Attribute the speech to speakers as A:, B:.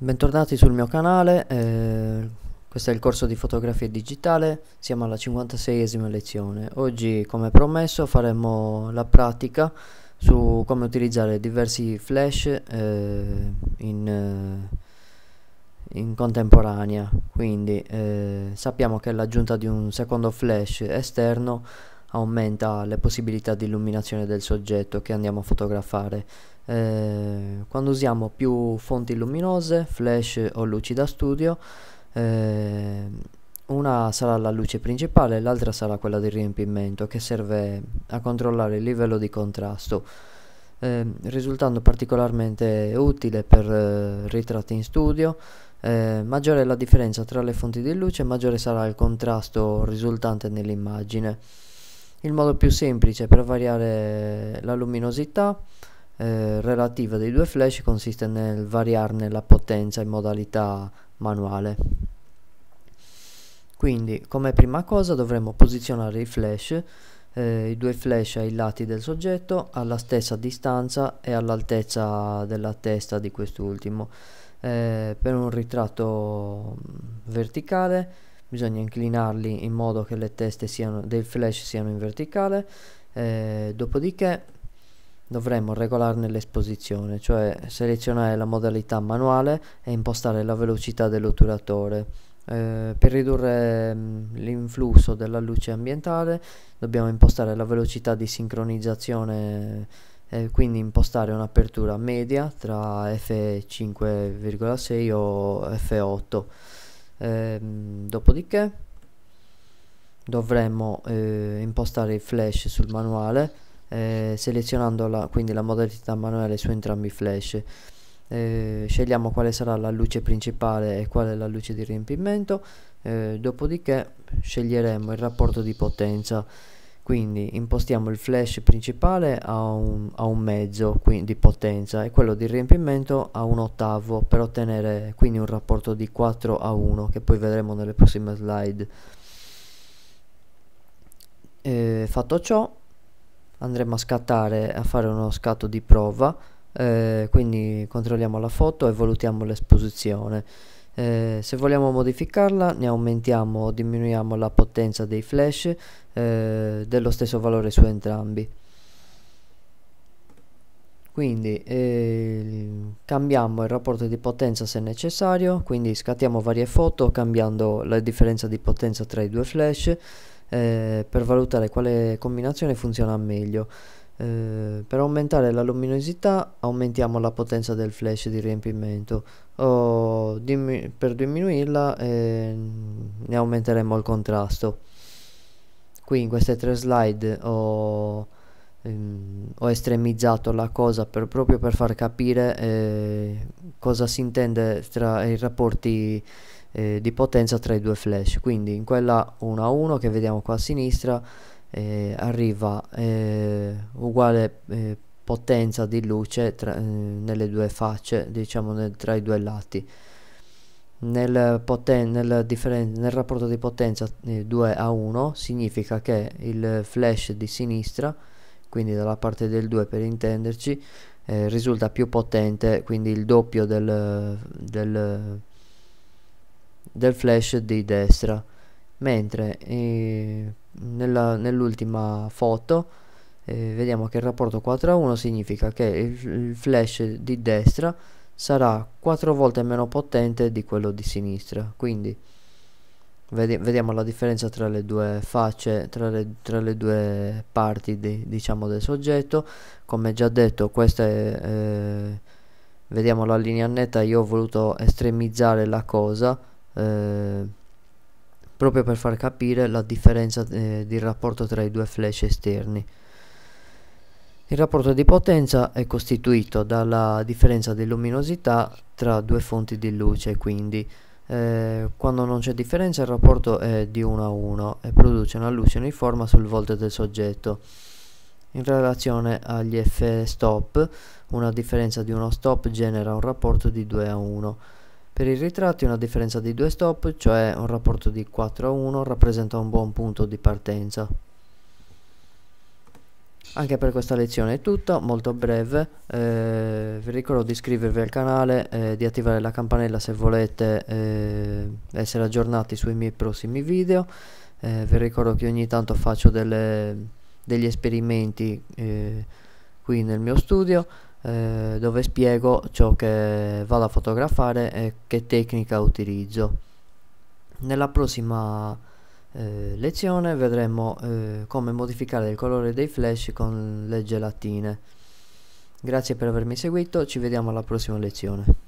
A: Bentornati sul mio canale, eh, questo è il corso di fotografia digitale, siamo alla 56esima lezione. Oggi, come promesso, faremo la pratica su come utilizzare diversi flash eh, in, eh, in, contemporanea. Quindi eh, sappiamo che l'aggiunta di un secondo flash esterno aumenta le possibilità di illuminazione del soggetto che andiamo a fotografare. Eh, quando usiamo più fonti luminose, flash o luci da studio, eh, una sarà la luce principale e l'altra sarà quella di riempimento che serve a controllare il livello di contrasto. Eh, risultando particolarmente utile per eh, ritratti in studio, eh, maggiore è la differenza tra le fonti di luce, maggiore sarà il contrasto risultante nell'immagine. Il modo più semplice per variare la luminosità eh, relativa dei due flash consiste nel variarne la potenza in modalità manuale. Quindi come prima cosa dovremo posizionare i flash, eh, i due flash ai lati del soggetto alla stessa distanza e all'altezza della testa di quest'ultimo. Eh, per un ritratto mm, verticale bisogna inclinarli in modo che le teste siano, del flash siano in verticale eh, dopodiché dovremmo regolarne l'esposizione cioè selezionare la modalità manuale e impostare la velocità dell'otturatore eh, per ridurre mm, l'influsso della luce ambientale dobbiamo impostare la velocità di sincronizzazione eh, e quindi impostare un'apertura media tra f5,6 o f8 ehm, dopodiché dovremo eh, impostare il flash sul manuale eh, selezionando la, quindi la modalità manuale su entrambi i flash eh, scegliamo quale sarà la luce principale e quale la luce di riempimento eh, dopodiché sceglieremo il rapporto di potenza quindi impostiamo il flash principale a un, a un mezzo di potenza e quello di riempimento a un ottavo per ottenere quindi un rapporto di 4 a 1 che poi vedremo nelle prossime slide e, fatto ciò andremo a scattare a fare uno scatto di prova eh, quindi controlliamo la foto e valutiamo l'esposizione eh, se vogliamo modificarla ne aumentiamo o diminuiamo la potenza dei flash eh, dello stesso valore su entrambi quindi eh, cambiamo il rapporto di potenza se necessario quindi scattiamo varie foto cambiando la differenza di potenza tra i due flash eh, per valutare quale combinazione funziona meglio eh, per aumentare la luminosità aumentiamo la potenza del flash di riempimento o dimmi per diminuirla eh, ne aumenteremo il contrasto. Qui in queste tre slide ho, ehm, ho estremizzato la cosa per, proprio per far capire eh, cosa si intende tra i rapporti eh, di potenza tra i due flash. Quindi in quella 1 a 1 che vediamo qua a sinistra eh, arriva eh, uguale eh, potenza di luce tra, eh, nelle due facce diciamo nel, tra i due lati nel, poten- nel, differen- nel, rapporto di potenza eh, 2 a 1 significa che il flash di sinistra, quindi dalla parte del 2 per intenderci, eh, risulta più potente, quindi il doppio del, del, del flash di destra, mentre eh, nell'ultima foto eh, vediamo che il rapporto 4 a 1 significa che il, il flash di destra sarà 4 volte meno potente di quello di sinistra quindi vediamo la differenza tra le due facce, tra le, tra le due parti di, diciamo, del soggetto. Come già detto, questa è, eh, vediamo la linea netta, io ho voluto estremizzare la cosa. Eh, proprio per far capire la differenza eh, di rapporto tra i due flash esterni. Il rapporto di potenza è costituito dalla differenza di luminosità tra due fonti di luce, quindi eh, quando non c'è differenza il rapporto è di 1 a 1 e produce una luce uniforme sul volto del soggetto. In relazione agli F stop, una differenza di uno stop genera un rapporto di 2 a 1. Per i ritratti una differenza di due stop, cioè un rapporto di 4 a 1, rappresenta un buon punto di partenza. Anche per questa lezione è tutto, molto breve, eh, vi ricordo di iscrivervi al canale, eh, di attivare la campanella se volete eh, essere aggiornati sui miei prossimi video, eh, vi ricordo che ogni tanto faccio delle, degli esperimenti eh, qui nel mio studio, eh, dove spiego ciò che vado a fotografare e che tecnica utilizzo. Nella prossima eh, lezione vedremo eh, come modificare il colore dei flash con le gelatine. Grazie per avermi seguito, ci vediamo alla prossima lezione.